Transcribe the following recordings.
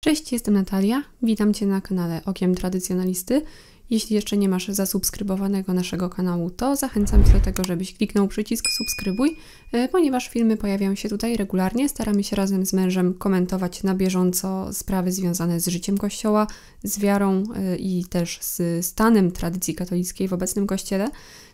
Cześć, jestem Natalia. Witam Cię na kanale Okiem Tradycjonalisty. Jeśli jeszcze nie masz zasubskrybowanego naszego kanału, to zachęcam Cię do tego, żebyś kliknął przycisk subskrybuj, e, ponieważ filmy pojawiają się tutaj regularnie. Staramy się razem z mężem komentować na bieżąco sprawy związane z życiem Kościoła, z wiarą e, i też z stanem tradycji katolickiej w obecnym Kościele.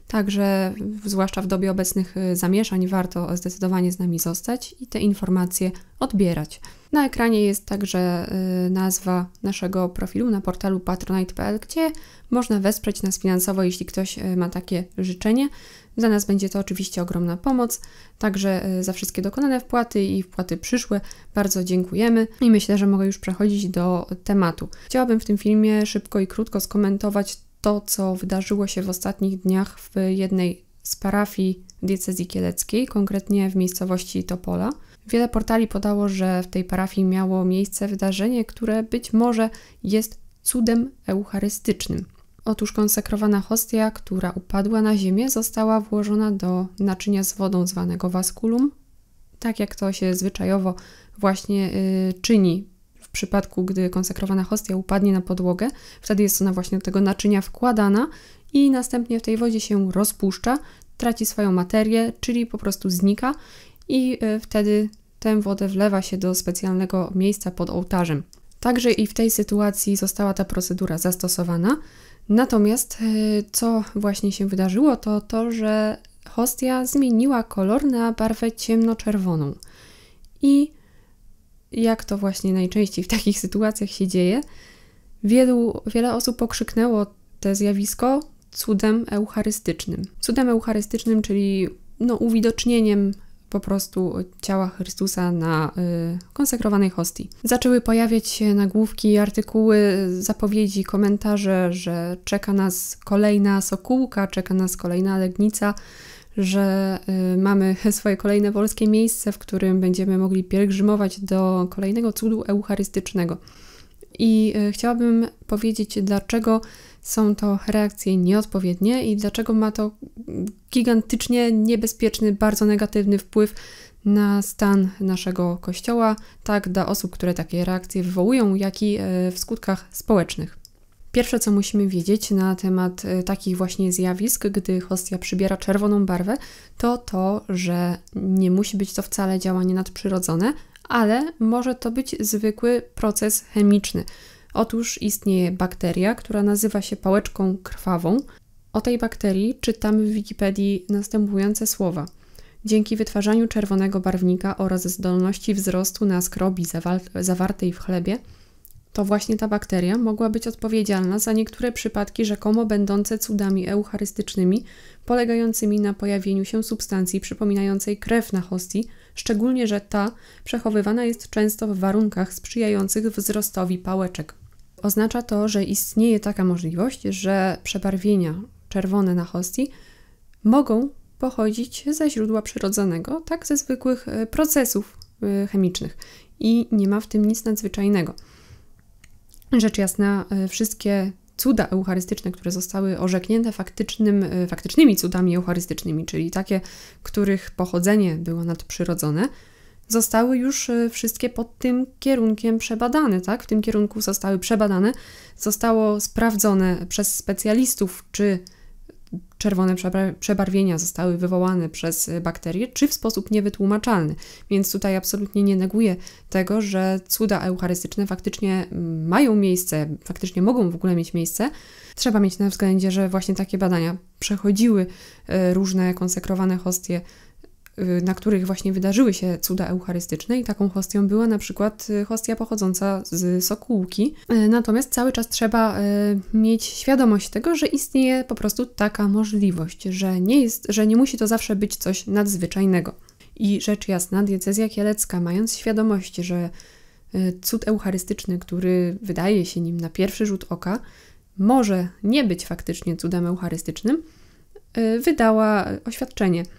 Także, zwłaszcza w dobie obecnych y, zamieszań, warto zdecydowanie z nami zostać i te informacje odbierać. Na ekranie jest także y, nazwa naszego profilu na portalu patronite.pl, gdzie można wesprzeć nas finansowo, jeśli ktoś y, ma takie życzenie. Dla nas będzie to oczywiście ogromna pomoc, także za wszystkie dokonane wpłaty i wpłaty przyszłe bardzo dziękujemy i myślę, że mogę już przechodzić do tematu. Chciałabym w tym filmie szybko i krótko skomentować to, co wydarzyło się w ostatnich dniach w jednej z parafii diecezji kieleckiej, konkretnie w miejscowości Topola. Wiele portali podało, że w tej parafii miało miejsce wydarzenie, które być może jest cudem eucharystycznym. Otóż konsekrowana hostia, która upadła na ziemię, została włożona do naczynia z wodą zwanego vasculum, tak jak to się zwyczajowo właśnie y, czyni w przypadku, gdy konsekrowana hostia upadnie na podłogę, wtedy jest ona właśnie do tego naczynia wkładana i następnie w tej wodzie się rozpuszcza, traci swoją materię, czyli po prostu znika i e, wtedy tę wodę wlewa się do specjalnego miejsca pod ołtarzem. Także i w tej sytuacji została ta procedura zastosowana. Natomiast e, co właśnie się wydarzyło, to to, że hostia zmieniła kolor na barwę ciemnoczerwoną. I jak to właśnie najczęściej w takich sytuacjach się dzieje, wielu, wiele osób pokrzyknęło to zjawisko cudem eucharystycznym. Cudem eucharystycznym, czyli no, uwidocznieniem po prostu ciała Chrystusa na y, konsekrowanej hostii. Zaczęły pojawiać się nagłówki, artykuły, zapowiedzi, komentarze, że czeka nas kolejna sokułka, czeka nas kolejna legnica, że y, mamy swoje kolejne polskie miejsce, w którym będziemy mogli pielgrzymować do kolejnego cudu eucharystycznego. I y, chciałabym powiedzieć, dlaczego są to reakcje nieodpowiednie i dlaczego ma to gigantycznie niebezpieczny, bardzo negatywny wpływ na stan naszego kościoła, tak dla osób, które takie reakcje wywołują, jak i y, w skutkach społecznych. Pierwsze, co musimy wiedzieć na temat y, takich właśnie zjawisk, gdy hostia przybiera czerwoną barwę, to to, że nie musi być to wcale działanie nadprzyrodzone, ale może to być zwykły proces chemiczny. Otóż istnieje bakteria, która nazywa się pałeczką krwawą. O tej bakterii czytamy w Wikipedii następujące słowa. Dzięki wytwarzaniu czerwonego barwnika oraz zdolności wzrostu na skrobi zawartej w chlebie, to właśnie ta bakteria mogła być odpowiedzialna za niektóre przypadki rzekomo będące cudami eucharystycznymi, polegającymi na pojawieniu się substancji przypominającej krew na hostii, szczególnie że ta przechowywana jest często w warunkach sprzyjających wzrostowi pałeczek. Oznacza to, że istnieje taka możliwość, że przebarwienia czerwone na hostii mogą pochodzić ze źródła przyrodzonego, tak ze zwykłych e, procesów e, chemicznych i nie ma w tym nic nadzwyczajnego. Rzecz jasna, e, wszystkie cuda eucharystyczne, które zostały orzeknięte faktycznym, e, faktycznymi cudami eucharystycznymi, czyli takie, których pochodzenie było nadprzyrodzone, zostały już e, wszystkie pod tym kierunkiem przebadane, tak? W tym kierunku zostały przebadane, zostało sprawdzone przez specjalistów, czy czerwone przebarwienia zostały wywołane przez y, bakterie, czy w sposób niewytłumaczalny. Więc tutaj absolutnie nie neguję tego, że cuda eucharystyczne faktycznie mm, mają miejsce, faktycznie mogą w ogóle mieć miejsce. Trzeba mieć na względzie, że właśnie takie badania przechodziły y, różne konsekrowane hostie Y, na których właśnie wydarzyły się cuda eucharystyczne i taką hostią była na przykład y, hostia pochodząca z Sokółki. Y, natomiast cały czas trzeba mieć świadomość tego, że istnieje po prostu taka możliwość, że nie, jest, że nie musi to zawsze być coś nadzwyczajnego. I rzecz jasna, diecezja kielecka, mając świadomość, że cud eucharystyczny, który wydaje się nim na pierwszy rzut oka, może nie być faktycznie cudem eucharystycznym, wydała oświadczenie –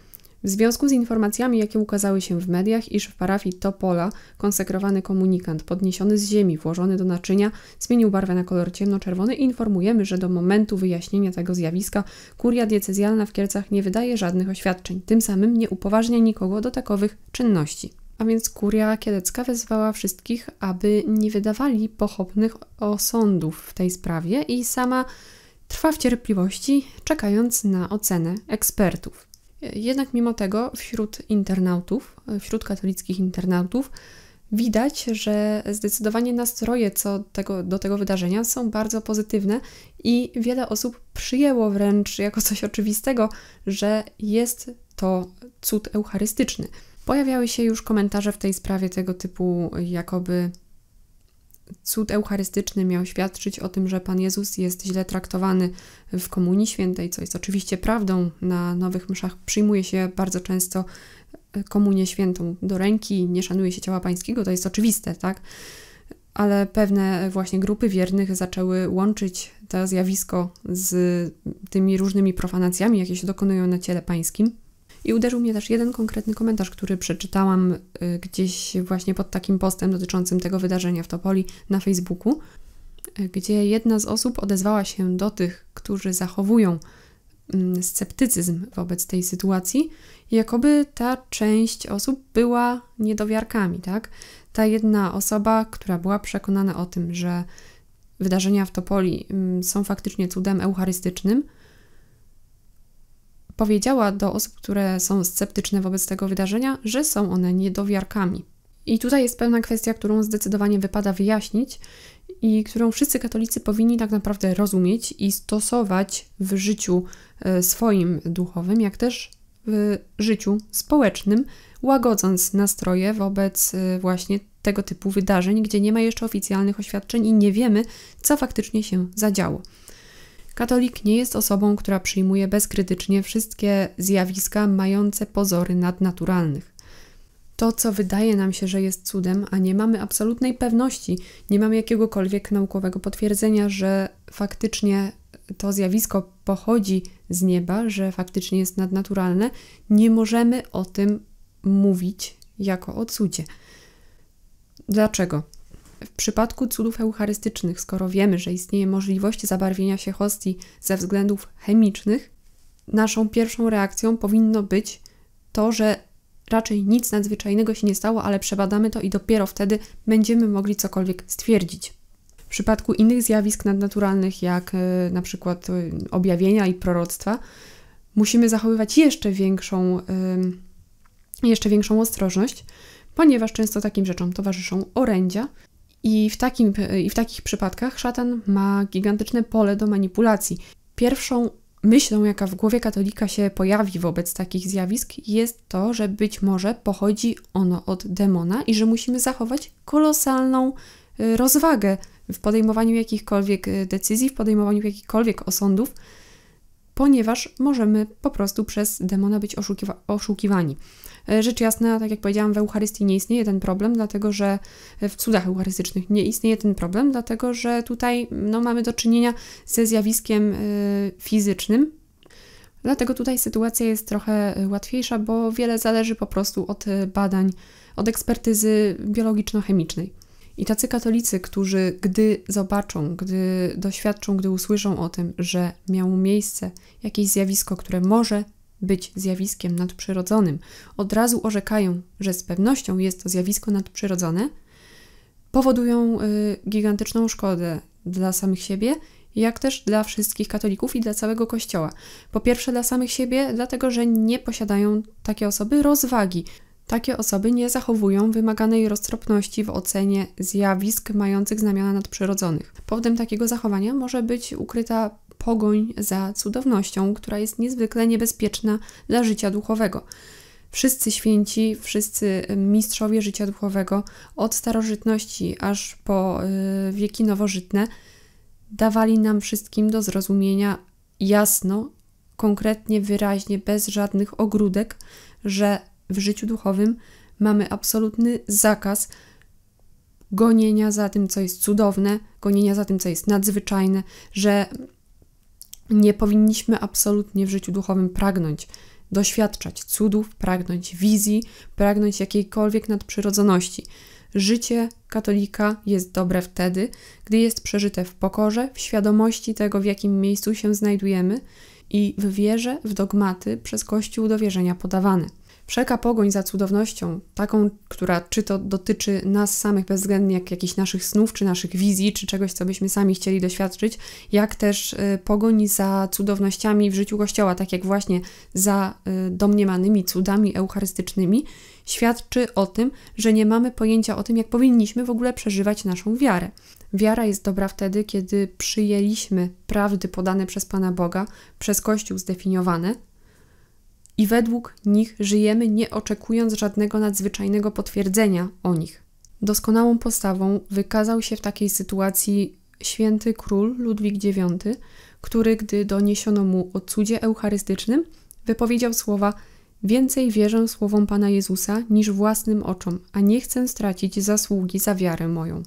w związku z informacjami, jakie ukazały się w mediach, iż w parafii Topola konsekrowany komunikant podniesiony z ziemi, włożony do naczynia, zmienił barwę na kolor ciemnoczerwony, informujemy, że do momentu wyjaśnienia tego zjawiska kuria diecezjalna w Kielcach nie wydaje żadnych oświadczeń, tym samym nie upoważnia nikogo do takowych czynności. A więc kuria kielecka wezwała wszystkich, aby nie wydawali pochopnych osądów w tej sprawie i sama trwa w cierpliwości, czekając na ocenę ekspertów. Jednak mimo tego wśród internautów, wśród katolickich internautów, widać, że zdecydowanie nastroje co tego, do tego wydarzenia są bardzo pozytywne i wiele osób przyjęło wręcz jako coś oczywistego, że jest to cud eucharystyczny. Pojawiały się już komentarze w tej sprawie tego typu, jakoby cud eucharystyczny miał świadczyć o tym, że Pan Jezus jest źle traktowany w Komunii Świętej, co jest oczywiście prawdą. Na nowych mszach przyjmuje się bardzo często e, Komunię Świętą do ręki, nie szanuje się ciała Pańskiego, to jest oczywiste, tak? Ale pewne e, właśnie grupy wiernych zaczęły łączyć to zjawisko z tymi różnymi profanacjami, jakie się dokonują na ciele Pańskim. I uderzył mnie też jeden konkretny komentarz, który przeczytałam y, gdzieś właśnie pod takim postem dotyczącym tego wydarzenia w Topoli na Facebooku, y, gdzie jedna z osób odezwała się do tych, którzy zachowują mm, sceptycyzm wobec tej sytuacji, jakoby ta część osób była niedowiarkami, tak? Ta jedna osoba, która była przekonana o tym, że wydarzenia w Topoli mm, są faktycznie cudem eucharystycznym, powiedziała do osób, które są sceptyczne wobec tego wydarzenia, że są one niedowiarkami. I tutaj jest pewna kwestia, którą zdecydowanie wypada wyjaśnić i którą wszyscy katolicy powinni tak naprawdę rozumieć i stosować w życiu e, swoim duchowym, jak też w życiu społecznym, łagodząc nastroje wobec e, właśnie tego typu wydarzeń, gdzie nie ma jeszcze oficjalnych oświadczeń i nie wiemy, co faktycznie się zadziało. Katolik nie jest osobą, która przyjmuje bezkrytycznie wszystkie zjawiska mające pozory nadnaturalnych. To, co wydaje nam się, że jest cudem, a nie mamy absolutnej pewności, nie mamy jakiegokolwiek naukowego potwierdzenia, że faktycznie to zjawisko pochodzi z nieba, że faktycznie jest nadnaturalne, nie możemy o tym mówić jako o cudzie. Dlaczego? W przypadku cudów eucharystycznych, skoro wiemy, że istnieje możliwość zabarwienia się hostii ze względów chemicznych, naszą pierwszą reakcją powinno być to, że raczej nic nadzwyczajnego się nie stało, ale przebadamy to i dopiero wtedy będziemy mogli cokolwiek stwierdzić. W przypadku innych zjawisk nadnaturalnych, jak e, na przykład e, objawienia i proroctwa, musimy zachowywać jeszcze większą, e, jeszcze większą ostrożność, ponieważ często takim rzeczom towarzyszą orędzia i w, takim, I w takich przypadkach szatan ma gigantyczne pole do manipulacji. Pierwszą myślą, jaka w głowie katolika się pojawi wobec takich zjawisk, jest to, że być może pochodzi ono od demona i że musimy zachować kolosalną y, rozwagę w podejmowaniu jakichkolwiek y, decyzji, w podejmowaniu jakichkolwiek osądów, ponieważ możemy po prostu przez demona być oszukiwa oszukiwani. E, rzecz jasna, tak jak powiedziałam, w Eucharystii nie istnieje ten problem, dlatego że e, w cudach eucharystycznych nie istnieje ten problem, dlatego że tutaj no, mamy do czynienia ze zjawiskiem e, fizycznym, Dlatego tutaj sytuacja jest trochę łatwiejsza, bo wiele zależy po prostu od badań, od ekspertyzy biologiczno-chemicznej. I tacy katolicy, którzy gdy zobaczą, gdy doświadczą, gdy usłyszą o tym, że miało miejsce jakieś zjawisko, które może być zjawiskiem nadprzyrodzonym, od razu orzekają, że z pewnością jest to zjawisko nadprzyrodzone, powodują y, gigantyczną szkodę dla samych siebie, jak też dla wszystkich katolików i dla całego Kościoła. Po pierwsze, dla samych siebie, dlatego że nie posiadają takie osoby rozwagi. Takie osoby nie zachowują wymaganej roztropności w ocenie zjawisk mających znamiona nadprzyrodzonych. Powodem takiego zachowania może być ukryta pogoń za cudownością, która jest niezwykle niebezpieczna dla życia duchowego. Wszyscy święci, wszyscy y, mistrzowie życia duchowego, od starożytności aż po y, wieki nowożytne, dawali nam wszystkim do zrozumienia jasno, konkretnie, wyraźnie, bez żadnych ogródek, że w życiu duchowym mamy absolutny zakaz gonienia za tym, co jest cudowne, gonienia za tym, co jest nadzwyczajne, że nie powinniśmy absolutnie w życiu duchowym pragnąć doświadczać cudów, pragnąć wizji, pragnąć jakiejkolwiek nadprzyrodzoności. Życie katolika jest dobre wtedy, gdy jest przeżyte w pokorze, w świadomości tego, w jakim miejscu się znajdujemy i w wierze, w dogmaty przez Kościół do wierzenia podawane. Wszelka pogoń za cudownością, taką, która czy to dotyczy nas samych bezwzględnie, jak jakichś naszych snów, czy naszych wizji, czy czegoś, co byśmy sami chcieli doświadczyć, jak też y, pogoń za cudownościami w życiu Kościoła, tak jak właśnie za y, domniemanymi cudami eucharystycznymi, świadczy o tym, że nie mamy pojęcia o tym, jak powinniśmy w ogóle przeżywać naszą wiarę. Wiara jest dobra wtedy, kiedy przyjęliśmy prawdy podane przez Pana Boga, przez Kościół zdefiniowane, i według nich żyjemy nie oczekując żadnego nadzwyczajnego potwierdzenia o nich. Doskonałą postawą wykazał się w takiej sytuacji święty król Ludwik IX, który, gdy doniesiono mu o cudzie eucharystycznym, wypowiedział słowa: Więcej wierzę słowom Pana Jezusa niż własnym oczom, a nie chcę stracić zasługi za wiarę moją.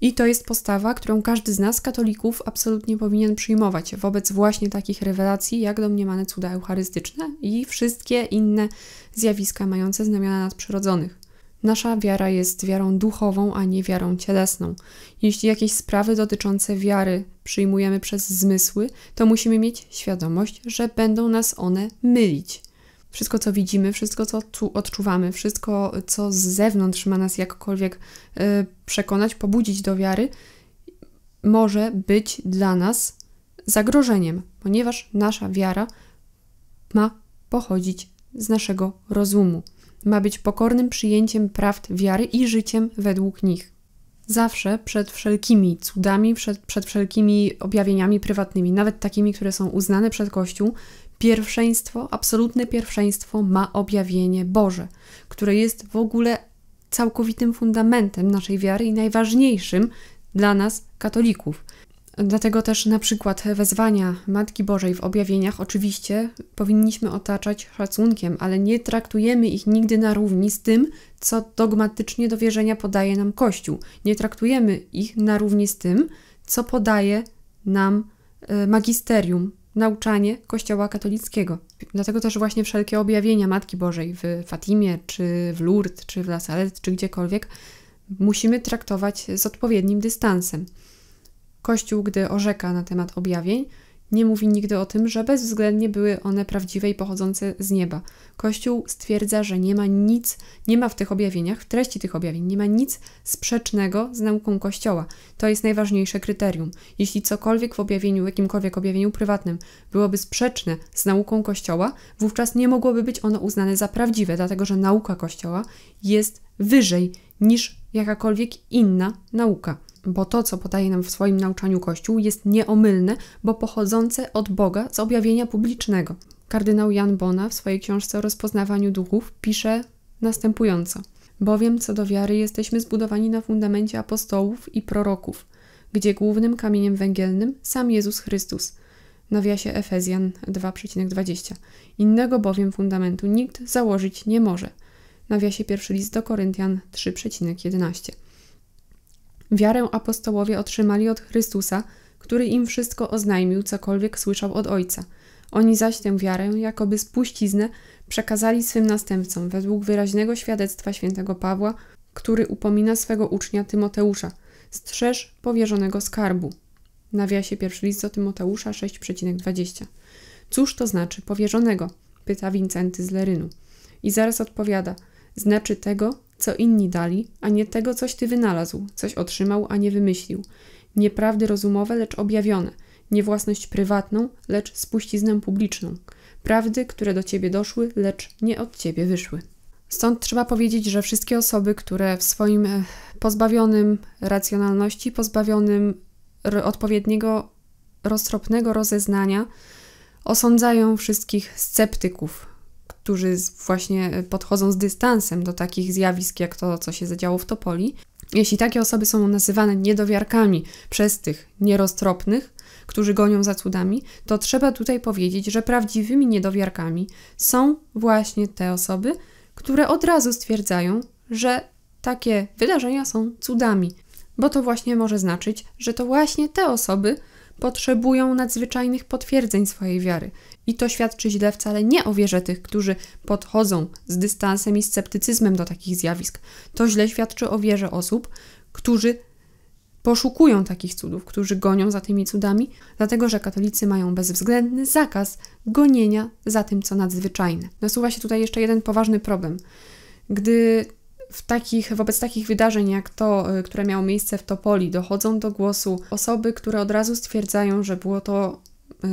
I to jest postawa, którą każdy z nas, katolików, absolutnie powinien przyjmować wobec właśnie takich rewelacji, jak domniemane cuda eucharystyczne i wszystkie inne zjawiska mające znamiona nadprzyrodzonych. Nasza wiara jest wiarą duchową, a nie wiarą cielesną. Jeśli jakieś sprawy dotyczące wiary przyjmujemy przez zmysły, to musimy mieć świadomość, że będą nas one mylić. Wszystko, co widzimy, wszystko, co tu odczuwamy, wszystko, co z zewnątrz ma nas jakkolwiek e, przekonać, pobudzić do wiary, może być dla nas zagrożeniem, ponieważ nasza wiara ma pochodzić z naszego rozumu, ma być pokornym przyjęciem prawd wiary i życiem według nich. Zawsze przed wszelkimi cudami, przed, przed wszelkimi objawieniami prywatnymi, nawet takimi, które są uznane przed Kościół, Pierwszeństwo, absolutne pierwszeństwo ma objawienie Boże, które jest w ogóle całkowitym fundamentem naszej wiary i najważniejszym dla nas, katolików. Dlatego też na przykład wezwania Matki Bożej w objawieniach oczywiście powinniśmy otaczać szacunkiem, ale nie traktujemy ich nigdy na równi z tym, co dogmatycznie do wierzenia podaje nam Kościół. Nie traktujemy ich na równi z tym, co podaje nam e, magisterium nauczanie Kościoła katolickiego. Dlatego też właśnie wszelkie objawienia Matki Bożej w Fatimie, czy w Lourdes, czy w Salette, czy gdziekolwiek, musimy traktować z odpowiednim dystansem. Kościół, gdy orzeka na temat objawień, nie mówi nigdy o tym, że bezwzględnie były one prawdziwe i pochodzące z nieba. Kościół stwierdza, że nie ma nic, nie ma w tych objawieniach, w treści tych objawień, nie ma nic sprzecznego z nauką Kościoła. To jest najważniejsze kryterium. Jeśli cokolwiek w objawieniu, jakimkolwiek objawieniu prywatnym byłoby sprzeczne z nauką Kościoła, wówczas nie mogłoby być ono uznane za prawdziwe, dlatego że nauka Kościoła jest wyżej niż jakakolwiek inna nauka bo to, co podaje nam w swoim nauczaniu Kościół, jest nieomylne, bo pochodzące od Boga z objawienia publicznego. Kardynał Jan Bona w swojej książce o rozpoznawaniu duchów pisze następująco: Bowiem co do wiary jesteśmy zbudowani na fundamencie apostołów i proroków, gdzie głównym kamieniem węgielnym sam Jezus Chrystus. Nawiasie Efezjan 2,20. Innego bowiem fundamentu nikt założyć nie może. Nawiasie pierwszy list do Koryntian 3,11. Wiarę apostołowie otrzymali od Chrystusa, który im wszystko oznajmił, cokolwiek słyszał od Ojca. Oni zaś tę wiarę, jakoby spuściznę, przekazali swym następcom, według wyraźnego świadectwa świętego Pawła, który upomina swego ucznia Tymoteusza, strzeż powierzonego skarbu. Nawiasie pierwszy list do Tymoteusza 6,20. Cóż to znaczy powierzonego? Pyta Wincenty z Lerynu. I zaraz odpowiada, znaczy tego, co inni dali, a nie tego, coś ty wynalazł, coś otrzymał, a nie wymyślił. Nieprawdy rozumowe, lecz objawione, nie własność prywatną, lecz spuściznę publiczną. Prawdy, które do ciebie doszły, lecz nie od ciebie wyszły. Stąd trzeba powiedzieć, że wszystkie osoby, które w swoim e, pozbawionym racjonalności, pozbawionym odpowiedniego roztropnego rozeznania osądzają wszystkich sceptyków, którzy właśnie e, podchodzą z dystansem do takich zjawisk, jak to, co się zadziało w Topoli, jeśli takie osoby są nazywane niedowiarkami przez tych nieroztropnych, którzy gonią za cudami, to trzeba tutaj powiedzieć, że prawdziwymi niedowiarkami są właśnie te osoby, które od razu stwierdzają, że takie wydarzenia są cudami, bo to właśnie może znaczyć, że to właśnie te osoby potrzebują nadzwyczajnych potwierdzeń swojej wiary i to świadczy źle wcale nie o wierze tych, którzy podchodzą z dystansem i sceptycyzmem do takich zjawisk. To źle świadczy o wierze osób, którzy poszukują takich cudów, którzy gonią za tymi cudami, dlatego że katolicy mają bezwzględny zakaz gonienia za tym, co nadzwyczajne. Nasuwa się tutaj jeszcze jeden poważny problem. Gdy w takich, wobec takich wydarzeń jak to, y, które miało miejsce w Topoli, dochodzą do głosu osoby, które od razu stwierdzają, że było to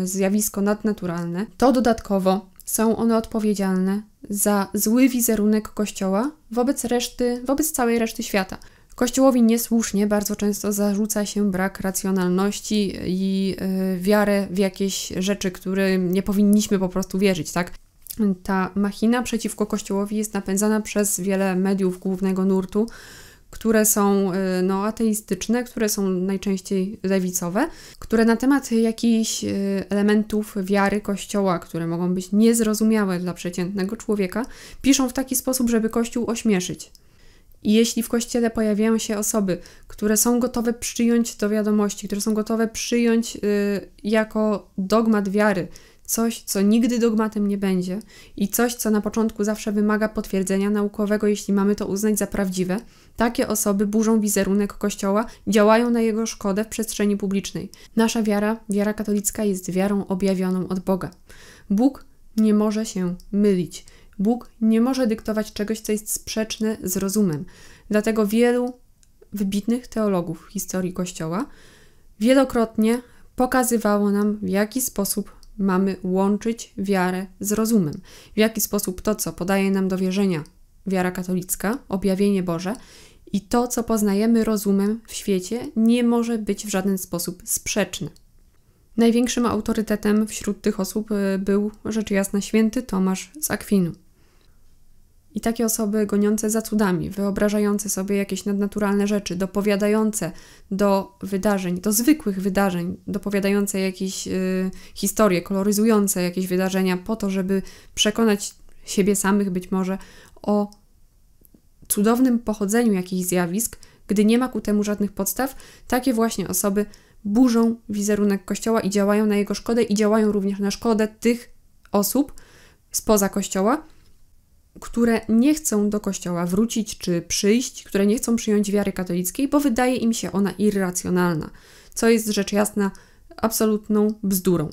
zjawisko nadnaturalne, to dodatkowo są one odpowiedzialne za zły wizerunek Kościoła wobec reszty, wobec całej reszty świata. Kościołowi niesłusznie bardzo często zarzuca się brak racjonalności i e, wiarę w jakieś rzeczy, które nie powinniśmy po prostu wierzyć, tak? Ta machina przeciwko Kościołowi jest napędzana przez wiele mediów głównego nurtu, które są y, no, ateistyczne, które są najczęściej lewicowe, które na temat jakichś y, elementów wiary Kościoła, które mogą być niezrozumiałe dla przeciętnego człowieka, piszą w taki sposób, żeby Kościół ośmieszyć. I jeśli w kościele pojawiają się osoby, które są gotowe przyjąć do wiadomości, które są gotowe przyjąć y, jako dogmat wiary, coś, co nigdy dogmatem nie będzie i coś, co na początku zawsze wymaga potwierdzenia naukowego, jeśli mamy to uznać za prawdziwe, takie osoby burzą wizerunek Kościoła, działają na jego szkodę w przestrzeni publicznej. Nasza wiara, wiara katolicka, jest wiarą objawioną od Boga. Bóg nie może się mylić. Bóg nie może dyktować czegoś, co jest sprzeczne z rozumem. Dlatego wielu wybitnych teologów historii Kościoła wielokrotnie pokazywało nam, w jaki sposób mamy łączyć wiarę z rozumem, w jaki sposób to, co podaje nam do wierzenia, wiara katolicka, objawienie Boże i to, co poznajemy rozumem w świecie, nie może być w żaden sposób sprzeczne. Największym autorytetem wśród tych osób y, był rzecz jasna święty Tomasz z Akwinu. I takie osoby goniące za cudami, wyobrażające sobie jakieś nadnaturalne rzeczy, dopowiadające do wydarzeń, do zwykłych wydarzeń, dopowiadające jakieś y, historie, koloryzujące jakieś wydarzenia po to, żeby przekonać siebie samych być może o cudownym pochodzeniu jakichś zjawisk, gdy nie ma ku temu żadnych podstaw, takie właśnie osoby burzą wizerunek Kościoła i działają na jego szkodę i działają również na szkodę tych osób spoza Kościoła, które nie chcą do Kościoła wrócić czy przyjść, które nie chcą przyjąć wiary katolickiej, bo wydaje im się ona irracjonalna, co jest rzecz jasna absolutną bzdurą.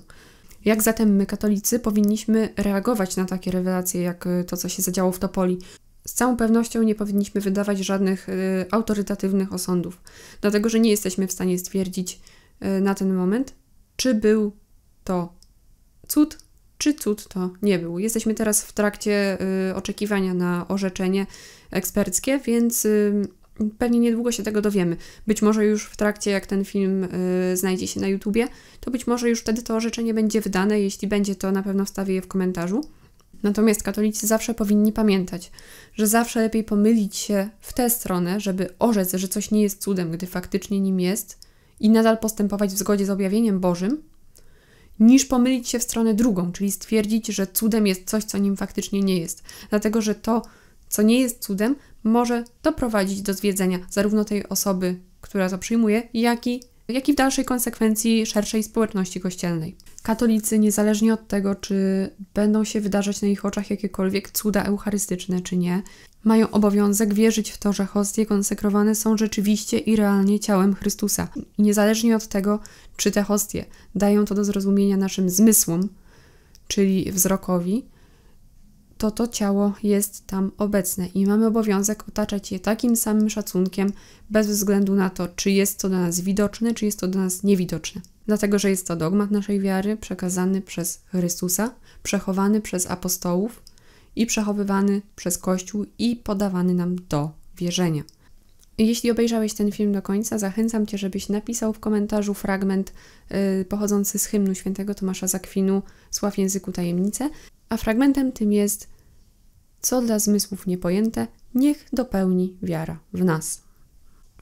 Jak zatem my, katolicy, powinniśmy reagować na takie rewelacje, jak to, co się zadziało w Topoli? z całą pewnością nie powinniśmy wydawać żadnych y, autorytatywnych osądów, dlatego że nie jesteśmy w stanie stwierdzić y, na ten moment, czy był to cud, czy cud to nie był. Jesteśmy teraz w trakcie y, oczekiwania na orzeczenie eksperckie, więc pewnie niedługo się tego dowiemy. Być może już w trakcie, jak ten film znajdzie się na YouTubie, to być może już wtedy to orzeczenie będzie wydane. Jeśli będzie, to na pewno wstawię je w komentarzu. Natomiast katolicy zawsze powinni pamiętać, że zawsze lepiej pomylić się w tę stronę, żeby orzec, że coś nie jest cudem, gdy faktycznie nim jest, i nadal postępować w zgodzie z objawieniem Bożym, niż pomylić się w stronę drugą, czyli stwierdzić, że cudem jest coś, co nim faktycznie nie jest. Dlatego, że to, co nie jest cudem, może doprowadzić do zwiedzenia zarówno tej osoby, która to przyjmuje, jak i, jak i w dalszej konsekwencji szerszej społeczności kościelnej katolicy, niezależnie od tego, czy będą się wydarzać na ich oczach jakiekolwiek cuda eucharystyczne, czy nie, mają obowiązek wierzyć w to, że hostie konsekrowane są rzeczywiście i realnie ciałem Chrystusa. I niezależnie od tego, czy te hostie dają to do zrozumienia naszym zmysłom, czyli wzrokowi, to to ciało jest tam obecne i mamy obowiązek otaczać je takim samym szacunkiem, bez względu na to, czy jest to dla nas widoczne, czy jest to dla nas niewidoczne. Dlatego, że jest to dogmat naszej wiary, przekazany przez Chrystusa, przechowany przez apostołów i przechowywany przez Kościół i podawany nam do wierzenia. Jeśli obejrzałeś ten film do końca, zachęcam Cię, żebyś napisał w komentarzu fragment yy, pochodzący z hymnu świętego Tomasza Zakwinu Sław języku tajemnice, a fragmentem tym jest Co dla zmysłów niepojęte, niech dopełni wiara w nas.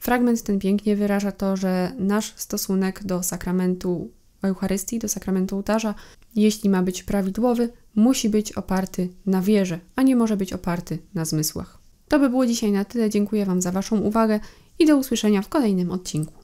Fragment ten pięknie wyraża to, że nasz stosunek do sakramentu Eucharystii, do sakramentu ołtarza, jeśli ma być prawidłowy, musi być oparty na wierze, a nie może być oparty na zmysłach. To by było dzisiaj na tyle. Dziękuję Wam za Waszą uwagę i do usłyszenia w kolejnym odcinku.